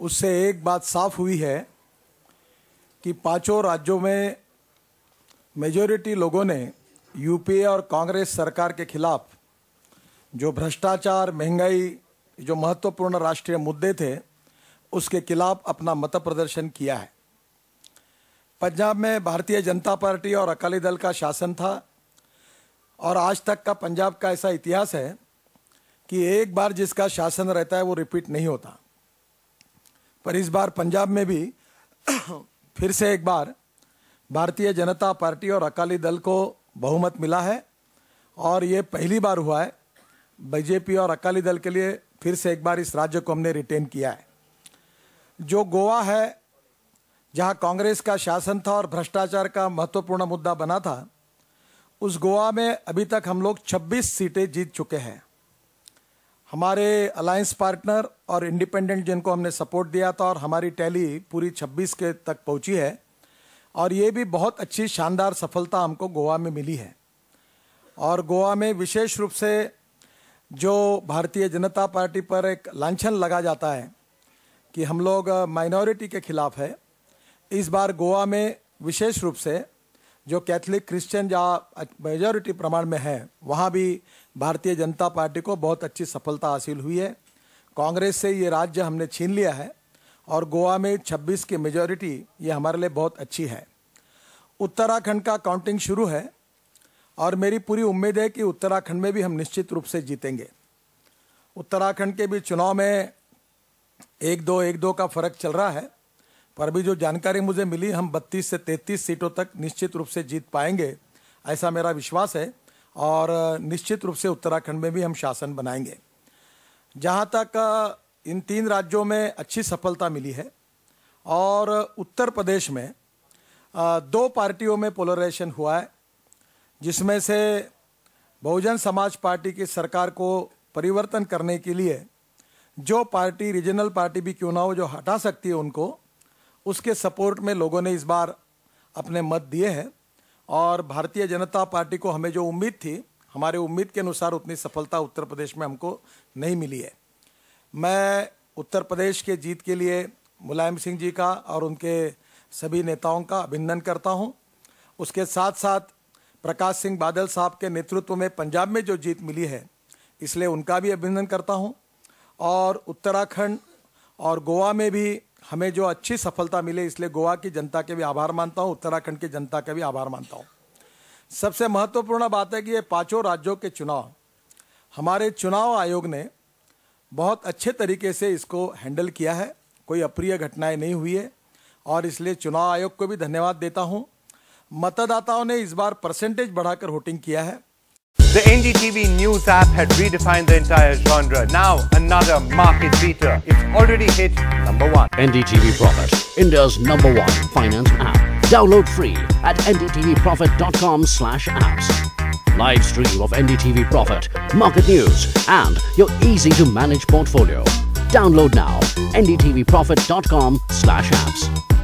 उससे एक बात साफ हुई है कि पांचों राज्यों में मेजॉरिटी लोगों ने यूपीए और कांग्रेस सरकार के खिलाफ जो भ्रष्टाचार महंगाई जो महत्वपूर्ण राष्ट्रीय मुद्दे थे उसके खिलाफ अपना मत प्रदर्शन किया है पंजाब में भारतीय जनता पार्टी और अकाली दल का शासन था और आज तक का पंजाब का ऐसा इतिहास है कि एक बार जिसका शासन रहता है वो रिपीट नहीं होता पर इस बार पंजाब में भी फिर से एक बार भारतीय जनता पार्टी और अकाली दल को बहुमत मिला है और ये पहली बार हुआ है बीजेपी और अकाली दल के लिए फिर से एक बार इस राज्य को हमने रिटेन किया है जो गोवा है जहां कांग्रेस का शासन था और भ्रष्टाचार का महत्वपूर्ण मुद्दा बना था उस गोवा में अभी तक हम लोग 26 सीटें जीत चुके हैं हमारे अलायंस पार्टनर और इंडिपेंडेंट जिनको हमने सपोर्ट दिया था और हमारी टैली पूरी 26 के तक पहुंची है और ये भी बहुत अच्छी शानदार सफलता हमको गोवा में मिली है और गोवा में विशेष रूप से जो भारतीय जनता पार्टी पर एक लांछन लगा जाता है कि हम लोग माइनॉरिटी के खिलाफ है इस बार गोवा में विशेष रूप से जो कैथलिक क्रिश्चियन जहाँ मेजोरिटी प्रमाण में है वहाँ भी भारतीय जनता पार्टी को बहुत अच्छी सफलता हासिल हुई है कांग्रेस से ये राज्य हमने छीन लिया है और गोवा में 26 की मेजोरिटी ये हमारे लिए बहुत अच्छी है उत्तराखंड का काउंटिंग शुरू है और मेरी पूरी उम्मीद है कि उत्तराखंड में भी हम निश्चित रूप से जीतेंगे उत्तराखंड के भी चुनाव में एक दो एक दो का फर्क चल रहा है पर अभी जो जानकारी मुझे मिली हम 32 से 33 सीटों तक निश्चित रूप से जीत पाएंगे ऐसा मेरा विश्वास है और निश्चित रूप से उत्तराखंड में भी हम शासन बनाएंगे जहाँ तक इन तीन राज्यों में अच्छी सफलता मिली है और उत्तर प्रदेश में दो पार्टियों में पोलराइजेशन हुआ है जिसमें से बहुजन समाज पार्टी की सरकार को परिवर्तन करने के लिए जो पार्टी रीजनल पार्टी भी क्यों ना हो जो हटा सकती है उनको उसके सपोर्ट में लोगों ने इस बार अपने मत दिए हैं और भारतीय जनता पार्टी को हमें जो उम्मीद थी हमारे उम्मीद के अनुसार उतनी सफलता उत्तर प्रदेश में हमको नहीं मिली है मैं उत्तर प्रदेश के जीत के लिए मुलायम सिंह जी का और उनके सभी नेताओं का अभिनंदन करता हूं उसके साथ साथ प्रकाश सिंह बादल साहब के नेतृत्व में पंजाब में जो जीत मिली है इसलिए उनका भी अभिनंदन करता हूं और उत्तराखंड और गोवा में भी हमें जो अच्छी सफलता मिले इसलिए गोवा की जनता के भी आभार मानता हूँ उत्तराखंड की जनता का भी आभार मानता हूँ सबसे महत्वपूर्ण बात है कि ये पाँचों राज्यों के चुनाव हमारे चुनाव आयोग ने बहुत अच्छे तरीके से इसको हैंडल किया है कोई अप्रिय घटनाएं नहीं हुई है और इसलिए चुनाव आयोग को भी धन्यवाद देता हूँ मतदाताओं ने इस बार परसेंटेज बढ़ाकर वोटिंग किया है The NDTV News app had redefined the entire genre. Now, another market beater. It's already hit number one. NDTV Profit, India's number one finance app. Download free at ndtvprofit.com slash apps. Live stream of NDTV Profit, market news, and your easy-to-manage portfolio. Download now, ndtvprofit.com slash apps.